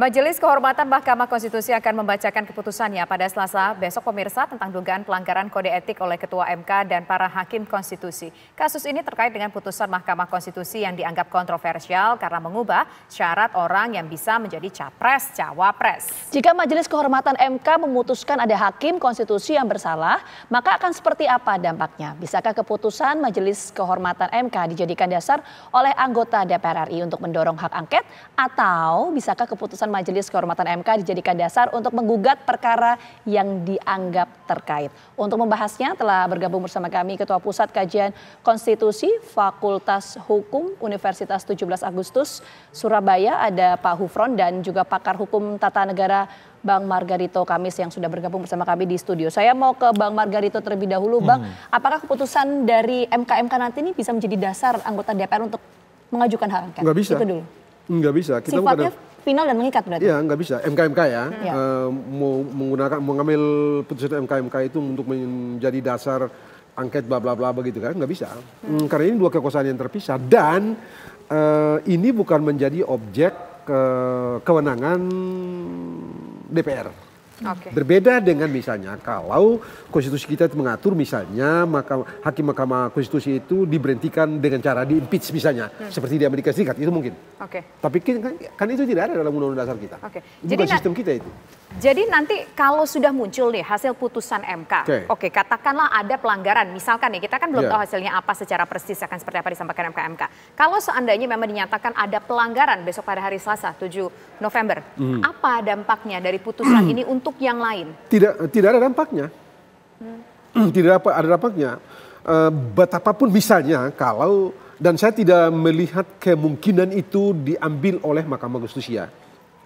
Majelis Kehormatan Mahkamah Konstitusi akan membacakan keputusannya pada Selasa besok pemirsa tentang dugaan pelanggaran kode etik oleh Ketua MK dan para hakim konstitusi. Kasus ini terkait dengan putusan Mahkamah Konstitusi yang dianggap kontroversial karena mengubah syarat orang yang bisa menjadi capres cawapres. Jika Majelis Kehormatan MK memutuskan ada hakim konstitusi yang bersalah, maka akan seperti apa dampaknya? Bisakah keputusan Majelis Kehormatan MK dijadikan dasar oleh anggota DPR RI untuk mendorong hak angket atau bisakah keputusan Majelis Kehormatan MK dijadikan dasar untuk menggugat perkara yang dianggap terkait. Untuk membahasnya telah bergabung bersama kami Ketua Pusat Kajian Konstitusi Fakultas Hukum Universitas 17 Agustus Surabaya ada Pak Hufron dan juga pakar hukum tata negara Bang Margarito Kamis yang sudah bergabung bersama kami di studio. Saya mau ke Bang Margarito terlebih dahulu, Bang. Hmm. Apakah keputusan dari MKMK nanti ini bisa menjadi dasar anggota DPR untuk mengajukan hak angket? Enggak bisa. Itu dulu. Enggak bisa. Kita Sifatnya bukan final dan mengikat berarti? Iya, nggak bisa. MKMK mk ya. Hmm. Uh, mau menggunakan mengambil putusan MKMK mk itu untuk menjadi dasar angket bla bla bla begitu kan nggak bisa. Hmm. Hmm, karena ini dua kekuasaan yang terpisah dan uh, ini bukan menjadi objek uh, kewenangan DPR. Okay. Berbeda dengan misalnya kalau konstitusi kita itu mengatur misalnya maka hakim Mahkamah Konstitusi itu diberhentikan dengan cara di impeach misalnya hmm. seperti di Amerika Serikat itu mungkin. Oke. Okay. Tapi kan, kan, kan itu tidak ada dalam undang-undang dasar kita. Oke. Okay. jadi sistem kita itu. Jadi nanti kalau sudah muncul nih hasil putusan MK. Oke, okay. okay, katakanlah ada pelanggaran misalkan nih kita kan belum yeah. tahu hasilnya apa secara persis akan seperti apa disampaikan MK MK. Kalau seandainya memang dinyatakan ada pelanggaran besok pada hari Selasa 7 November, Hmm. apa dampaknya dari putusan ini untuk untuk yang lain? Tidak, tidak ada dampaknya. Hmm. Tidak ada dampaknya. Uh, betapapun misalnya kalau dan saya tidak melihat kemungkinan itu diambil oleh Mahkamah Konstitusi ya.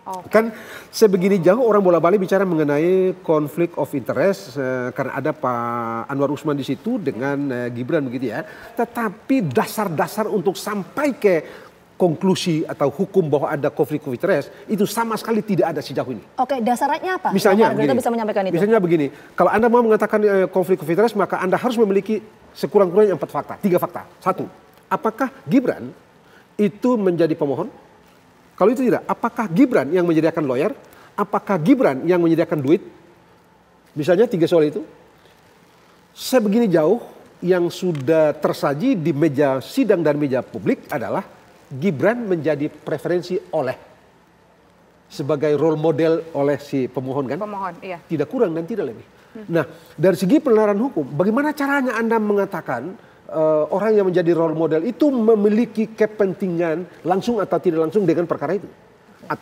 Okay. Oh. Kan sebegini jauh orang bola balik bicara mengenai konflik of interest uh, karena ada Pak Anwar Usman di situ dengan uh, Gibran begitu ya. Tetapi dasar-dasar untuk sampai ke konklusi atau hukum bahwa ada konflik of interest itu sama sekali tidak ada sejauh ini. Oke, dasarnya apa? Misalnya, begini, bisa menyampaikan itu. Misalnya begini, kalau Anda mau mengatakan eh, konflik of interest maka Anda harus memiliki sekurang-kurangnya empat fakta, tiga fakta. Satu, apakah Gibran itu menjadi pemohon? Kalau itu tidak, apakah Gibran yang menyediakan lawyer? Apakah Gibran yang menyediakan duit? Misalnya tiga soal itu. Saya begini jauh yang sudah tersaji di meja sidang dan meja publik adalah Gibran menjadi preferensi oleh sebagai role model oleh si pemohon kan? Pemohon, iya. Tidak kurang dan tidak lebih. Hmm. Nah, dari segi penelaran hukum, bagaimana caranya Anda mengatakan uh, orang yang menjadi role model itu memiliki kepentingan langsung atau tidak langsung dengan perkara itu?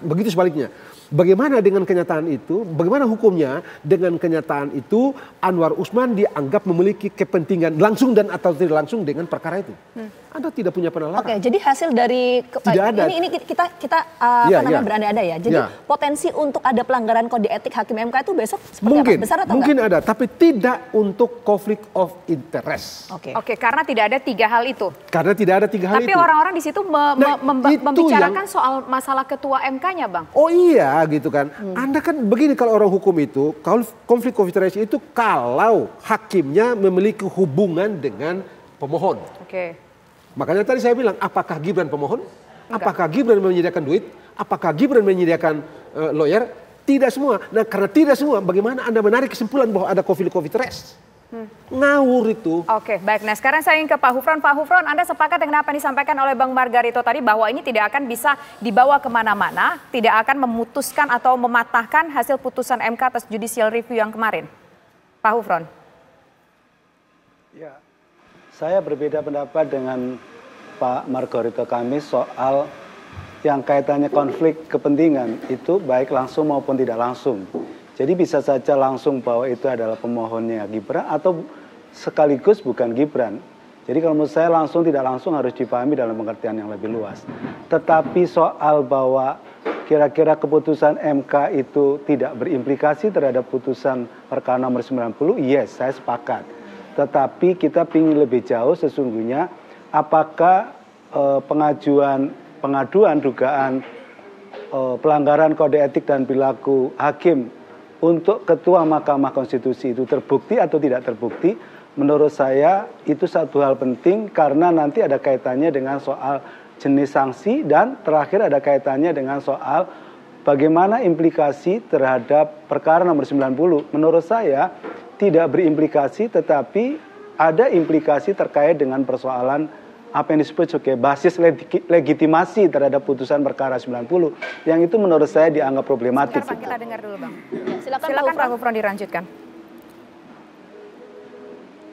Begitu sebaliknya. Bagaimana dengan kenyataan itu? Bagaimana hukumnya dengan kenyataan itu Anwar Usman dianggap memiliki kepentingan langsung dan atau tidak langsung dengan perkara itu? Hmm. Anda tidak punya penalaran. Oke, jadi hasil dari tidak ada. ini ini kita kita uh, ya, apa namanya ya. berandai-andai ya. Jadi ya. potensi untuk ada pelanggaran kode etik hakim MK itu besok seperti mungkin, apa? Besar atau Mungkin enggak? ada, tapi tidak untuk konflik of interest. Oke. Okay. Oke, okay, karena tidak ada tiga hal itu. Karena tidak ada tiga hal tapi itu. Tapi orang-orang di situ me nah, me membicarakan yang... soal masalah ketua MK-nya, Bang. Oh iya, gitu kan. Hmm. Anda kan begini kalau orang hukum itu, kalau konflik of interest itu kalau hakimnya memiliki hubungan dengan pemohon. Oke. Okay. Makanya tadi saya bilang, apakah Gibran pemohon? Apakah Gibran menyediakan duit? Apakah Gibran menyediakan uh, lawyer? Tidak semua. Nah karena tidak semua, bagaimana Anda menarik kesimpulan bahwa ada COVID-COVID rest? Hmm. Ngawur itu. Oke, baik. Nah sekarang saya ingin ke Pak Hufron. Pak Hufron, Anda sepakat dengan apa yang disampaikan oleh Bang Margarito tadi bahwa ini tidak akan bisa dibawa kemana-mana, tidak akan memutuskan atau mematahkan hasil putusan MK atas judicial review yang kemarin? Pak Hufron. Ya, saya berbeda pendapat dengan Pak Margarito kami soal yang kaitannya konflik kepentingan itu baik langsung maupun tidak langsung. Jadi bisa saja langsung bahwa itu adalah pemohonnya Gibran atau sekaligus bukan Gibran. Jadi kalau menurut saya langsung tidak langsung harus dipahami dalam pengertian yang lebih luas. Tetapi soal bahwa kira-kira keputusan MK itu tidak berimplikasi terhadap putusan Perkara nomor 90, yes, saya sepakat tetapi kita ingin lebih jauh sesungguhnya apakah eh, pengajuan pengaduan dugaan eh, pelanggaran kode etik dan perilaku hakim untuk ketua Mahkamah Konstitusi itu terbukti atau tidak terbukti menurut saya itu satu hal penting karena nanti ada kaitannya dengan soal jenis sanksi dan terakhir ada kaitannya dengan soal bagaimana implikasi terhadap perkara nomor 90 menurut saya tidak berimplikasi tetapi ada implikasi terkait dengan persoalan apa yang disebut sebagai basis legitimasi terhadap putusan perkara 90 yang itu menurut saya dianggap problematik. Sekarang gitu. kita dengar dulu Bang. Silakan, Silakan Pak Gufron dilanjutkan.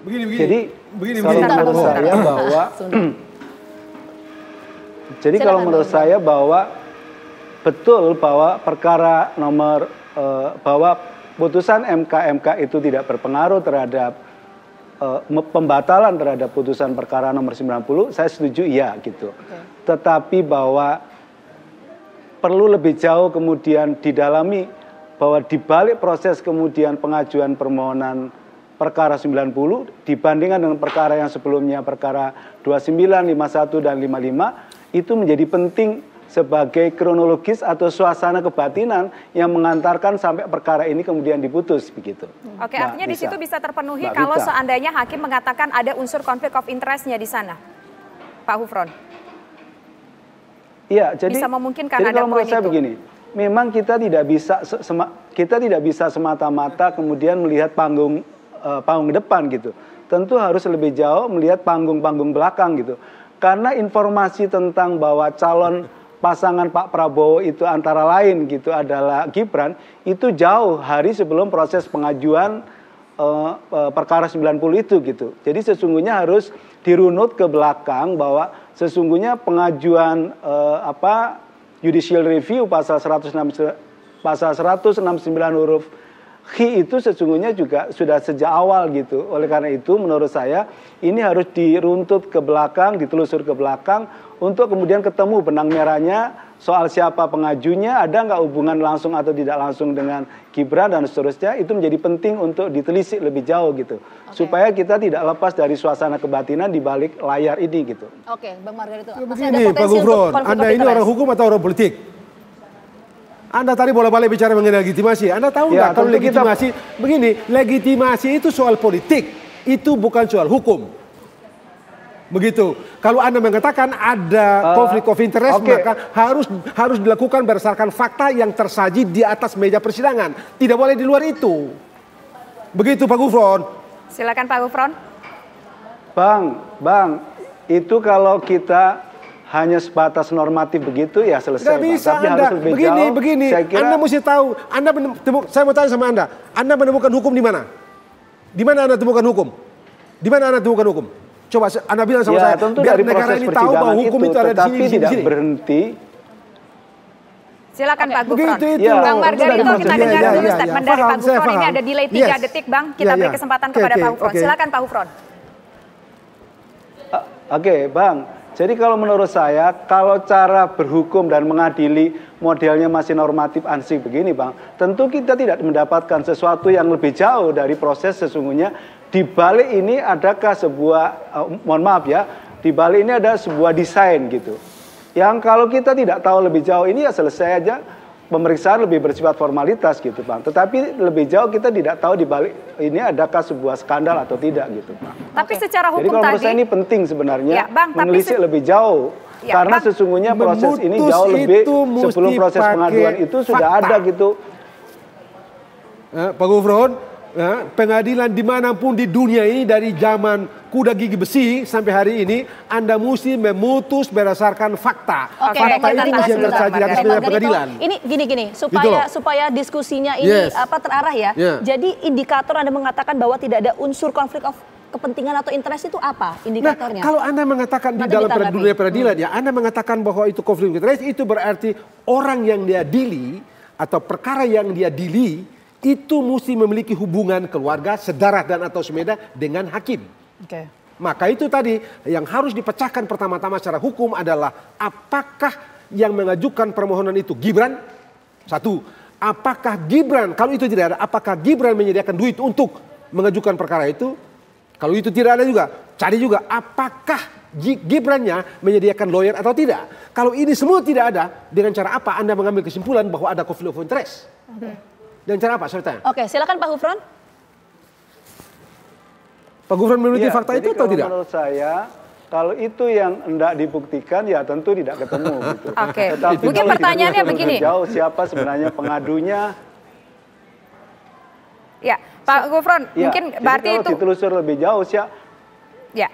Begini, begini. Jadi begini, begini. kalau begini. menurut saya bahwa jadi Silakan kalau menurut saya bahwa betul bahwa perkara nomor uh, bahwa putusan MK-MK itu tidak berpengaruh terhadap uh, pembatalan terhadap putusan perkara nomor 90, saya setuju iya gitu. Okay. Tetapi bahwa perlu lebih jauh kemudian didalami bahwa dibalik proses kemudian pengajuan permohonan perkara 90 dibandingkan dengan perkara yang sebelumnya perkara 29, 51 dan 55 itu menjadi penting sebagai kronologis atau suasana kebatinan yang mengantarkan sampai perkara ini kemudian diputus begitu. Oke, Mbak artinya di situ bisa terpenuhi Mbak kalau seandainya hakim mengatakan ada unsur konflik of interestnya di sana, Pak Hufron. Iya, jadi bisa memungkinkan jadi ada kalau menurut saya itu. begini, memang kita tidak bisa sema, kita tidak bisa semata-mata kemudian melihat panggung uh, panggung depan gitu. Tentu harus lebih jauh melihat panggung-panggung belakang gitu. Karena informasi tentang bahwa calon pasangan Pak Prabowo itu antara lain gitu adalah Gibran itu jauh hari sebelum proses pengajuan uh, uh, perkara 90 itu gitu. Jadi sesungguhnya harus dirunut ke belakang bahwa sesungguhnya pengajuan uh, apa judicial review pasal 106 pasal 169 huruf Hi itu sesungguhnya juga sudah sejak awal gitu. Oleh karena itu menurut saya ini harus diruntut ke belakang, ditelusur ke belakang untuk kemudian ketemu benang merahnya soal siapa pengajunya, ada nggak hubungan langsung atau tidak langsung dengan Gibran dan seterusnya, itu menjadi penting untuk ditelisik lebih jauh gitu. Okay. Supaya kita tidak lepas dari suasana kebatinan di balik layar ini gitu. Oke, okay, Bang Margarito. Ya, begini, Pak Gufron, Anda ini orang hukum atau orang politik? Anda tadi bolak-balik bicara mengenai legitimasi. Anda tahu ya, nggak ya, kalau legitimasi kita... begini, legitimasi itu soal politik, itu bukan soal hukum. Begitu. Kalau Anda mengatakan ada uh, konflik of interest, okay. maka harus harus dilakukan berdasarkan fakta yang tersaji di atas meja persidangan. Tidak boleh di luar itu. Begitu Pak Gufron. Silakan Pak Gufron. Bang, Bang, itu kalau kita hanya sebatas normatif begitu ya selesai. Tidak bisa Tapi Anda harus lebih begini jauh. begini. Saya kira, anda mesti tahu. Anda menemuk, saya mau tanya sama Anda. Anda menemukan hukum di mana? Di mana Anda temukan hukum? Di mana Anda temukan hukum? Coba Anda bilang sama ya, saya. Tentu biar dari negara ini tahu bahwa hukum itu, itu ada di sini. Tidak di sini. berhenti Silakan Pak Gufron. Itu, itu ya, Bang Margarito kita dengar ya, dulu ya, statement ya. dari Pak Gufron. Ini ada delay 3 yes. detik Bang. Kita ya, beri kesempatan kepada Pak Gufron. Silakan Pak Gufron. Oke Bang, jadi kalau menurut saya, kalau cara berhukum dan mengadili modelnya masih normatif ansih begini Bang, tentu kita tidak mendapatkan sesuatu yang lebih jauh dari proses sesungguhnya. Di balik ini adakah sebuah, uh, mohon maaf ya, di balik ini ada sebuah desain gitu. Yang kalau kita tidak tahu lebih jauh ini ya selesai aja pemeriksaan lebih bersifat formalitas gitu Pak. Tetapi lebih jauh kita tidak tahu di balik ini adakah sebuah skandal atau tidak gitu Pak. Tapi okay. secara hukum Jadi kalau menurut tadi, saya ini penting sebenarnya ya, bang, menelisik tapi lebih jauh ya, karena bang, sesungguhnya proses ini jauh lebih sebelum proses pengaduan itu sudah fakta. ada gitu. Eh, Pak Gufron, Eh, pengadilan dimanapun di dunia ini dari zaman kuda gigi besi sampai hari ini Anda mesti memutus berdasarkan fakta. Oke, fakta ini mesti yang tersaji dalam pengadilan. Ini gini-gini gitu supaya gitu supaya diskusinya ini yes. apa terarah ya. Yeah. Jadi indikator Anda mengatakan bahwa tidak ada unsur konflik of kepentingan atau interest itu apa indikatornya? Nah, kalau Anda mengatakan Nanti di dalam ditanggapi. dunia peradilan hmm. ya, Anda mengatakan bahwa itu konflik interest itu berarti orang yang diadili atau perkara yang diadili itu mesti memiliki hubungan keluarga, sedarah dan atau semeda dengan hakim. Okay. Maka itu tadi yang harus dipecahkan pertama-tama secara hukum adalah apakah yang mengajukan permohonan itu Gibran? Satu, apakah Gibran kalau itu tidak ada apakah Gibran menyediakan duit untuk mengajukan perkara itu? Kalau itu tidak ada juga, cari juga apakah Gibrannya menyediakan lawyer atau tidak. Kalau ini semua tidak ada, dengan cara apa Anda mengambil kesimpulan bahwa ada conflict of interest? Okay. Dan cara apa? Saya Oke, silakan Pak Hufron. Pak Gufron meneliti ya, fakta itu atau tidak? Menurut saya kalau itu yang tidak dibuktikan ya tentu tidak ketemu gitu. Oke. Okay. Mungkin pertanyaannya begini. Jauh siapa sebenarnya pengadunya? Ya, Pak Gufron, ya, mungkin berarti kalau itu ditelusur lebih jauh siapa? Ya.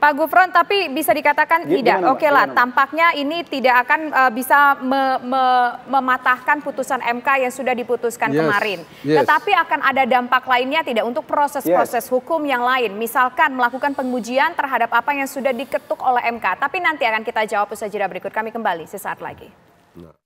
Pak Gufron, tapi bisa dikatakan ya, tidak. Oke lah, tampaknya ini tidak akan uh, bisa me, me, mematahkan putusan MK yang sudah diputuskan yes, kemarin. Yes. Tetapi akan ada dampak lainnya tidak untuk proses-proses yes. hukum yang lain. Misalkan melakukan pengujian terhadap apa yang sudah diketuk oleh MK. Tapi nanti akan kita jawab usaha jeda berikut. Kami kembali sesaat lagi. Nah.